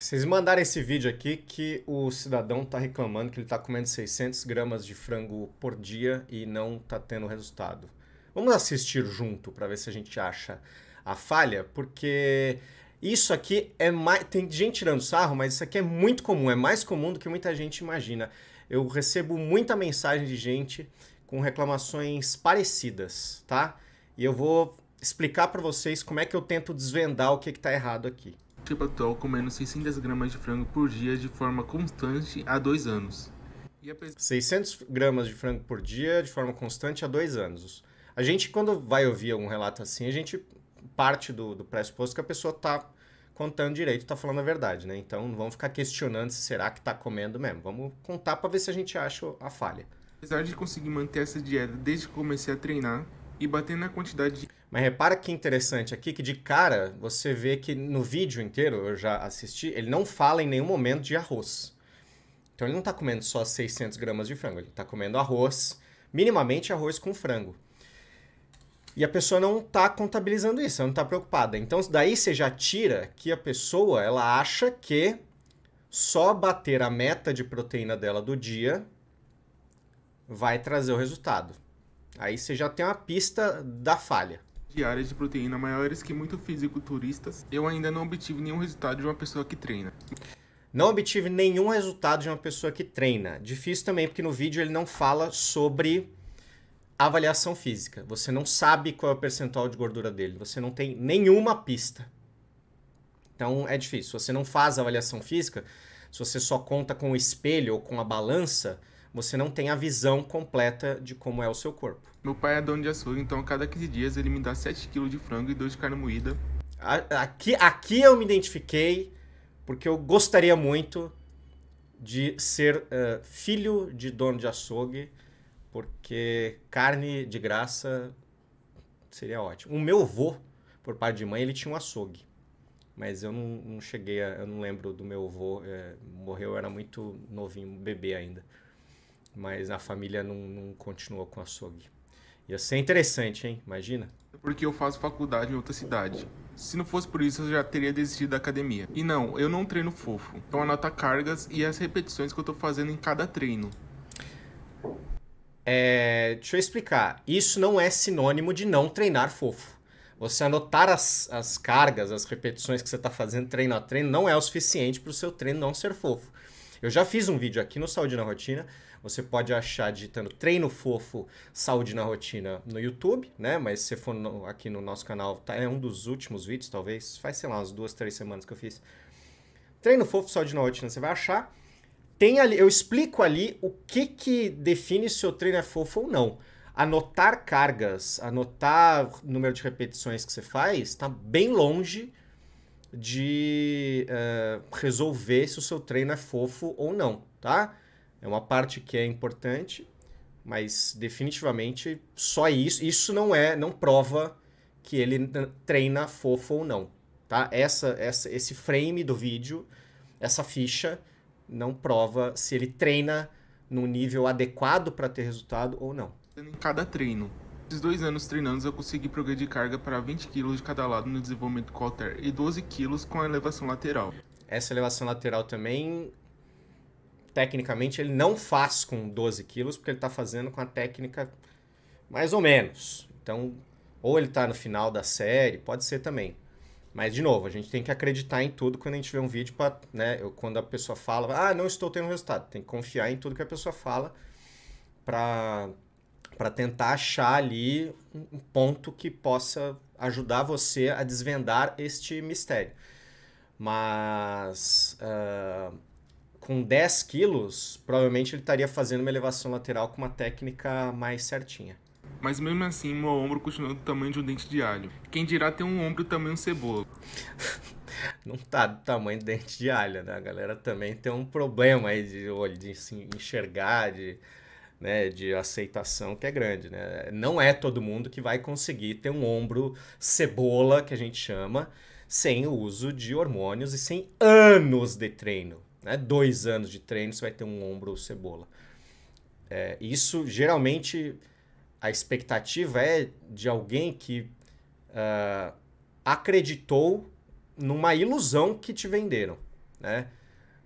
Vocês mandaram esse vídeo aqui que o cidadão está reclamando que ele está comendo 600 gramas de frango por dia e não está tendo resultado. Vamos assistir junto para ver se a gente acha a falha, porque isso aqui é mais. Tem gente tirando sarro, mas isso aqui é muito comum, é mais comum do que muita gente imagina. Eu recebo muita mensagem de gente com reclamações parecidas, tá? E eu vou explicar para vocês como é que eu tento desvendar o que está errado aqui. Chapatol comendo 600 gramas de frango por dia de forma constante há dois anos. Apesar... 600 gramas de frango por dia de forma constante há dois anos. A gente, quando vai ouvir algum relato assim, a gente parte do, do pressuposto que a pessoa está contando direito, está falando a verdade, né? Então não vamos ficar questionando se será que está comendo mesmo. Vamos contar para ver se a gente acha a falha. Apesar de conseguir manter essa dieta desde que comecei a treinar, e batendo na quantidade de. Mas repara que interessante aqui que de cara você vê que no vídeo inteiro, eu já assisti, ele não fala em nenhum momento de arroz. Então ele não está comendo só 600 gramas de frango, ele está comendo arroz, minimamente arroz com frango. E a pessoa não está contabilizando isso, ela não está preocupada. Então daí você já tira que a pessoa ela acha que só bater a meta de proteína dela do dia vai trazer o resultado. Aí você já tem uma pista da falha de áreas de proteína maiores que muito fisiculturistas, eu ainda não obtive nenhum resultado de uma pessoa que treina. Não obtive nenhum resultado de uma pessoa que treina. Difícil também, porque no vídeo ele não fala sobre avaliação física. Você não sabe qual é o percentual de gordura dele. Você não tem nenhuma pista. Então é difícil. Se você não faz avaliação física, se você só conta com o espelho ou com a balança, você não tem a visão completa de como é o seu corpo. Meu pai é dono de açougue, então a cada 15 dias ele me dá 7 kg de frango e 2 de carne moída. Aqui, aqui eu me identifiquei, porque eu gostaria muito de ser uh, filho de dono de açougue, porque carne de graça seria ótimo. O meu avô, por parte de mãe, ele tinha um açougue. Mas eu não, não cheguei, a, eu não lembro do meu avô. É, morreu, eu era muito novinho, bebê ainda mas a família não, não continuou com açougue. Ia ser interessante, hein? Imagina. É porque eu faço faculdade em outra cidade. Se não fosse por isso, eu já teria desistido da academia. E não, eu não treino fofo. Então anota cargas e as repetições que eu tô fazendo em cada treino. É, deixa eu explicar. Isso não é sinônimo de não treinar fofo. Você anotar as, as cargas, as repetições que você está fazendo treino a treino, não é o suficiente para o seu treino não ser fofo. Eu já fiz um vídeo aqui no Saúde na Rotina. Você pode achar digitando treino fofo Saúde na Rotina no YouTube, né? Mas se for no, aqui no nosso canal, tá, é um dos últimos vídeos, talvez. Faz, sei lá, umas duas, três semanas que eu fiz. Treino fofo Saúde na Rotina, você vai achar. Tem ali, eu explico ali o que, que define se o treino é fofo ou não anotar cargas, anotar número de repetições que você faz, está bem longe de uh, resolver se o seu treino é fofo ou não, tá? É uma parte que é importante, mas definitivamente só isso. Isso não é, não prova que ele treina fofo ou não, tá? Essa, essa, esse frame do vídeo, essa ficha, não prova se ele treina no nível adequado para ter resultado ou não. Em cada treino, esses dois anos treinando, eu consegui progredir carga para 20 kg de cada lado no desenvolvimento com e 12 kg com a elevação lateral. Essa elevação lateral também, tecnicamente, ele não faz com 12 kg, porque ele está fazendo com a técnica mais ou menos. Então, ou ele está no final da série, pode ser também. Mas, de novo, a gente tem que acreditar em tudo quando a gente vê um vídeo. Pra, né, quando a pessoa fala, ah, não estou tendo resultado. Tem que confiar em tudo que a pessoa fala para para tentar achar ali um ponto que possa ajudar você a desvendar este mistério. Mas uh, com 10 quilos, provavelmente ele estaria fazendo uma elevação lateral com uma técnica mais certinha. Mas mesmo assim, meu ombro continua do tamanho de um dente de alho. Quem dirá ter um ombro também um cebola? Não tá do tamanho de dente de alho, né? A galera também tem um problema aí de olho, de se enxergar, de né, de aceitação que é grande. Né? Não é todo mundo que vai conseguir ter um ombro cebola, que a gente chama, sem o uso de hormônios e sem anos de treino. Né? Dois anos de treino você vai ter um ombro cebola. É, isso geralmente a expectativa é de alguém que uh, acreditou numa ilusão que te venderam. Né?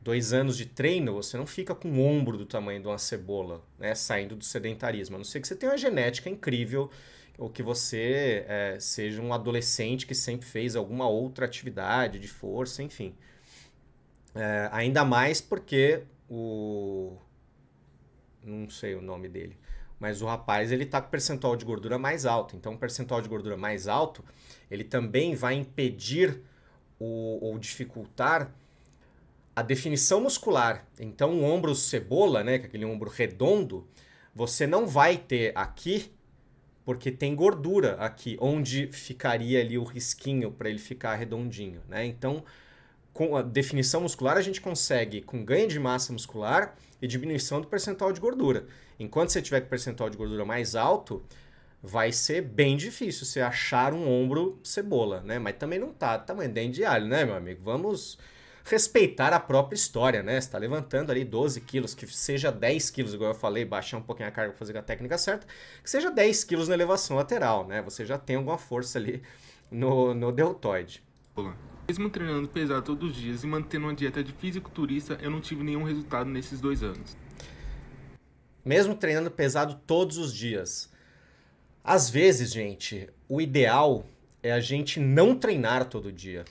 dois anos de treino, você não fica com um ombro do tamanho de uma cebola, né? Saindo do sedentarismo. A não ser que você tenha uma genética incrível ou que você é, seja um adolescente que sempre fez alguma outra atividade de força, enfim. É, ainda mais porque o. Não sei o nome dele. Mas o rapaz ele tá com percentual de gordura mais alto. Então, o percentual de gordura mais alto, ele também vai impedir ou dificultar a definição muscular. Então, o ombro cebola, né, que é aquele ombro redondo, você não vai ter aqui, porque tem gordura aqui, onde ficaria ali o risquinho para ele ficar redondinho, né? Então, com a definição muscular a gente consegue com ganho de massa muscular e diminuição do percentual de gordura. Enquanto você tiver com percentual de gordura mais alto, vai ser bem difícil você achar um ombro cebola, né? Mas também não tá tamanho dente de alho, né, meu amigo? Vamos respeitar a própria história, né? Você tá levantando ali 12 quilos, que seja 10 quilos, igual eu falei, baixar um pouquinho a carga para fazer a técnica certa, que seja 10 quilos na elevação lateral, né? Você já tem alguma força ali no, no deltoide. Mesmo treinando pesado todos os dias e mantendo uma dieta de fisiculturista, eu não tive nenhum resultado nesses dois anos. Mesmo treinando pesado todos os dias. Às vezes, gente, o ideal é a gente não treinar todo dia,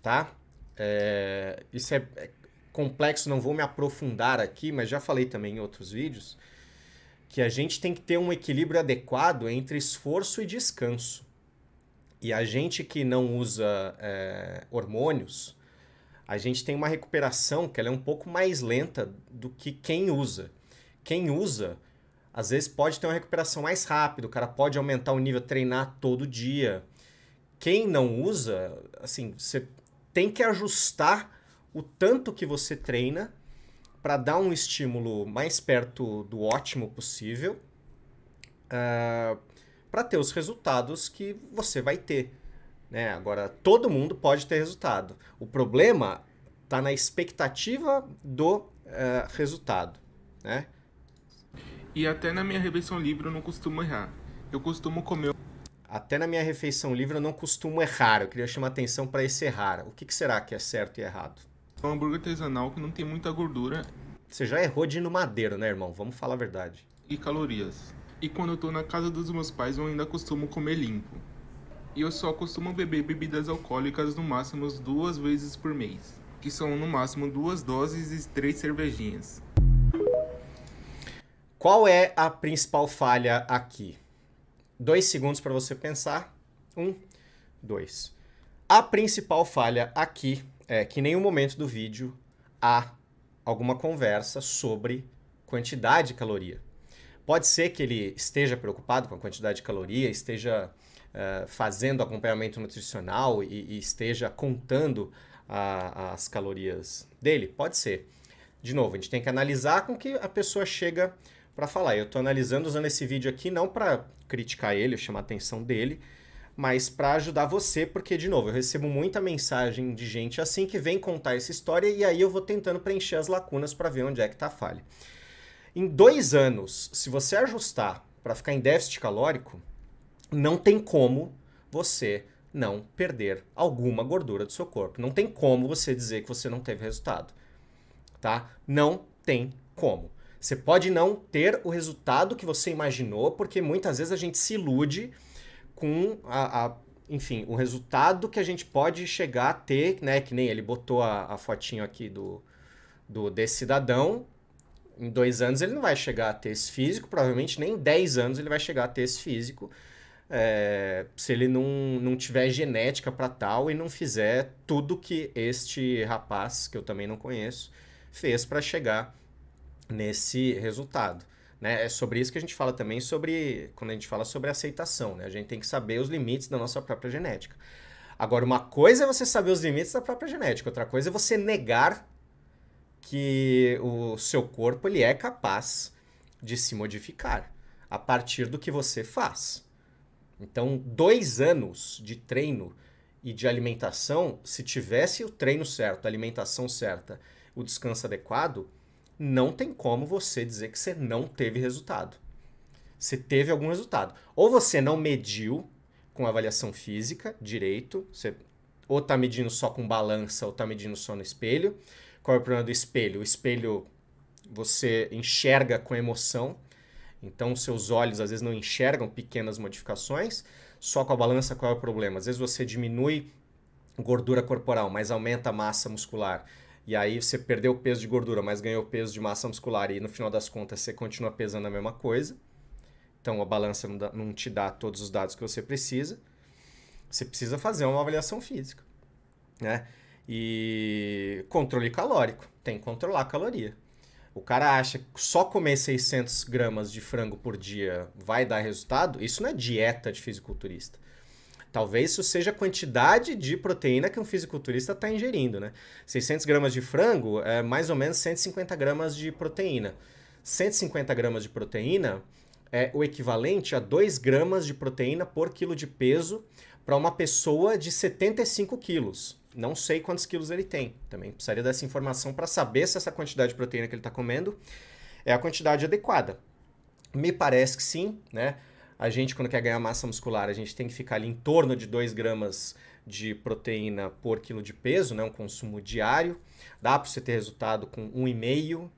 tá? É, isso é, é complexo, não vou me aprofundar aqui, mas já falei também em outros vídeos que a gente tem que ter um equilíbrio adequado entre esforço e descanso. E a gente que não usa é, hormônios, a gente tem uma recuperação que é um pouco mais lenta do que quem usa. Quem usa, às vezes pode ter uma recuperação mais rápida, o cara pode aumentar o nível, treinar todo dia. Quem não usa, assim, você tem que ajustar o tanto que você treina para dar um estímulo mais perto do ótimo possível uh, ah, para ter os resultados que você vai ter. Né? Agora, todo mundo pode ter resultado. O problema está na expectativa do uh, resultado. Né? E até na minha refeição livre eu não costumo errar. Eu costumo comer até na minha refeição livre eu não costumo errar. Eu queria chamar atenção para esse errar. O que, que, será que é certo e errado? É um hambúrguer artesanal que não tem muita gordura. Você já errou de ir no madeiro, né, irmão? Vamos falar a verdade. E calorias. E quando eu tô na casa dos meus pais, eu ainda costumo comer limpo. E eu só costumo beber bebidas alcoólicas no máximo duas vezes por mês, que são no máximo duas doses e três cervejinhas. Qual é a principal falha aqui? Dois segundos para você pensar. Um, dois. A principal falha aqui é que em nenhum momento do vídeo há alguma conversa sobre quantidade de caloria. Pode ser que ele esteja preocupado com a quantidade de caloria, esteja uh, fazendo acompanhamento nutricional e, e esteja contando a, as calorias dele. Pode ser. De novo, a gente tem que analisar com que a pessoa chega para falar. Eu estou analisando usando esse vídeo aqui não para criticar ele, chamar a atenção dele, mas para ajudar você, porque de novo, eu recebo muita mensagem de gente assim que vem contar essa história e aí eu vou tentando preencher as lacunas para ver onde é que tá a falha. Em dois anos, se você ajustar para ficar em déficit calórico, não tem como você não perder alguma gordura do seu corpo. Não tem como você dizer que você não teve resultado, tá? Não tem como. Você pode não ter o resultado que você imaginou, porque muitas vezes a gente se ilude com a, a enfim, o resultado que a gente pode chegar a ter, né? Que nem ele botou a, a fotinho aqui do, do desse cidadão. Em dois anos ele não vai chegar a ter esse físico, provavelmente nem em dez anos ele vai chegar a ter esse físico. É, se ele não, não tiver genética para tal e não fizer tudo que este rapaz, que eu também não conheço, fez para chegar nesse resultado. Né? É sobre isso que a gente fala também sobre quando a gente fala sobre aceitação. Né? A gente tem que saber os limites da nossa própria genética. Agora, uma coisa é você saber os limites da própria genética, outra coisa é você negar que o seu corpo ele é capaz de se modificar a partir do que você faz. Então, dois anos de treino e de alimentação, se tivesse o treino certo, a alimentação certa, o descanso adequado, não tem como você dizer que você não teve resultado. Você teve algum resultado. Ou você não mediu com avaliação física direito, você ou está medindo só com balança ou está medindo só no espelho. Qual é o problema do espelho? O espelho você enxerga com emoção, então seus olhos às vezes não enxergam pequenas modificações. Só com a balança qual é o problema? Às vezes você diminui gordura corporal, mas aumenta a massa muscular e aí você perdeu peso de gordura, mas ganhou peso de massa muscular e no final das contas você continua pesando a mesma coisa. Então a balança não, não te dá todos os dados que você precisa. Você precisa fazer uma avaliação física, né? E controle calórico, tem que controlar a caloria. O cara acha que só comer 600 gramas de frango por dia vai dar resultado? Isso não é dieta de fisiculturista. Talvez isso seja a quantidade de proteína que um fisiculturista está ingerindo, né? 600 gramas de frango é mais ou menos 150 gramas de proteína. 150 gramas de proteína é o equivalente a 2 gramas de proteína por quilo de peso para uma pessoa de 75 quilos. Não sei quantos quilos ele tem. Também precisaria dessa informação para saber se essa quantidade de proteína que ele está comendo é a quantidade adequada. Me parece que sim, né? A gente, quando quer ganhar massa muscular, a gente tem que ficar ali em torno de 2 gramas de proteína por quilo de peso, né? um consumo diário. Dá para você ter resultado com 1,5,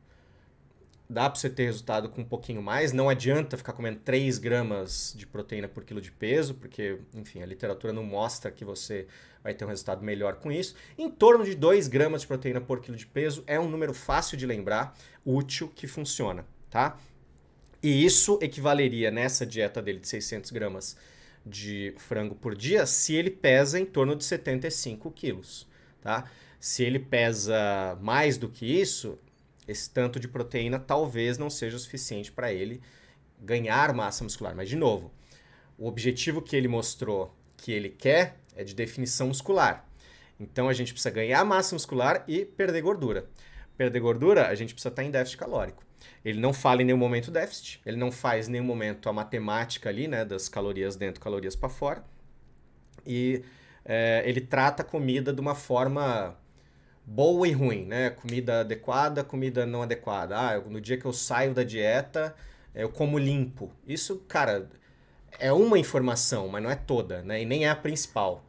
dá para você ter resultado com um pouquinho mais. Não adianta ficar comendo 3 gramas de proteína por quilo de peso, porque, enfim, a literatura não mostra que você vai ter um resultado melhor com isso. Em torno de 2 gramas de proteína por quilo de peso é um número fácil de lembrar, útil, que funciona, tá? E isso equivaleria nessa dieta dele de 600 gramas de frango por dia se ele pesa em torno de 75 quilos, tá? Se ele pesa mais do que isso, esse tanto de proteína talvez não seja suficiente para ele ganhar massa muscular. Mas, de novo, o objetivo que ele mostrou que ele quer é de definição muscular. Então, a gente precisa ganhar massa muscular e perder gordura. Perder gordura, a gente precisa estar em déficit calórico. Ele não fala em nenhum momento déficit, ele não faz em nenhum momento a matemática ali, né, das calorias dentro, calorias para fora. E é, ele trata a comida de uma forma boa e ruim, né? Comida adequada, comida não adequada. Ah, no dia que eu saio da dieta, eu como limpo. Isso, cara, é uma informação, mas não é toda, né? E nem é a principal.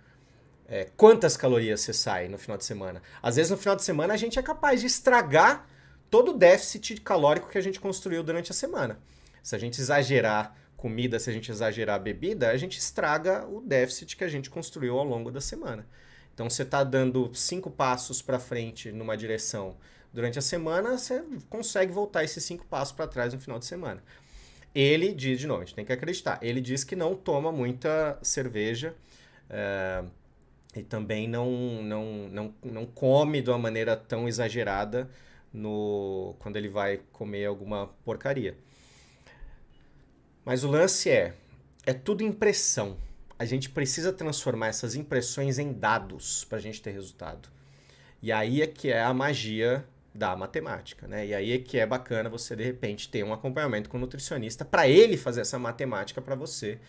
É, quantas calorias você sai no final de semana? Às vezes no final de semana a gente é capaz de estragar todo o déficit calórico que a gente construiu durante a semana. Se a gente exagerar comida, se a gente exagerar bebida, a gente estraga o déficit que a gente construiu ao longo da semana. Então, você está dando cinco passos para frente numa direção durante a semana, você consegue voltar esses cinco passos para trás no final de semana. Ele diz, de novo, a gente tem que acreditar, ele diz que não toma muita cerveja eh, e também não, não, não, não come de uma maneira tão exagerada no quando ele vai comer alguma porcaria. Mas o lance é, é tudo impressão. A gente precisa transformar essas impressões em dados para a gente ter resultado. E aí é que é a magia da matemática, né? E aí é que é bacana você de repente ter um acompanhamento com o nutricionista para ele fazer essa matemática para você,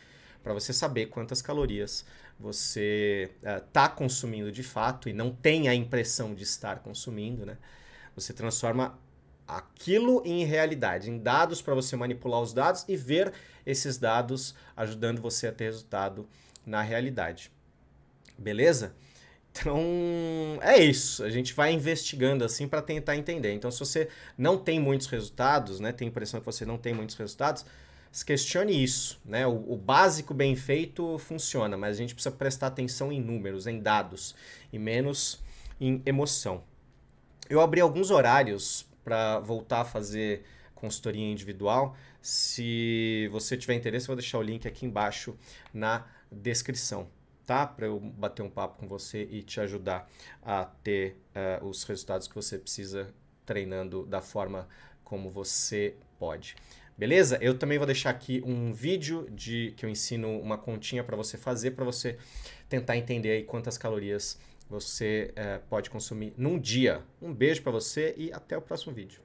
para você saber quantas calorias você está eh, uh, consumindo de fato e não tem a impressão de estar consumindo, né? Você transforma aquilo em realidade, em dados para você manipular os dados e ver esses dados ajudando você a ter resultado na realidade. Beleza? Então, é isso. A gente vai investigando assim para tentar entender. Então, se você não tem muitos resultados, né, tem a impressão que você não tem muitos resultados, questione isso, né? O, o, básico bem feito funciona, mas a gente precisa prestar atenção em números, em dados e menos em emoção eu abri alguns horários para voltar a fazer consultoria individual. Se você tiver interesse, eu vou deixar o link aqui embaixo na descrição, tá? Para eu bater um papo com você e te ajudar a ter uh, os resultados que você precisa treinando da forma como você pode. Beleza? Eu também vou deixar aqui um vídeo de que eu ensino uma continha para você fazer para você tentar entender aí quantas calorias você é, pode consumir num dia. Um beijo para você e até o próximo vídeo.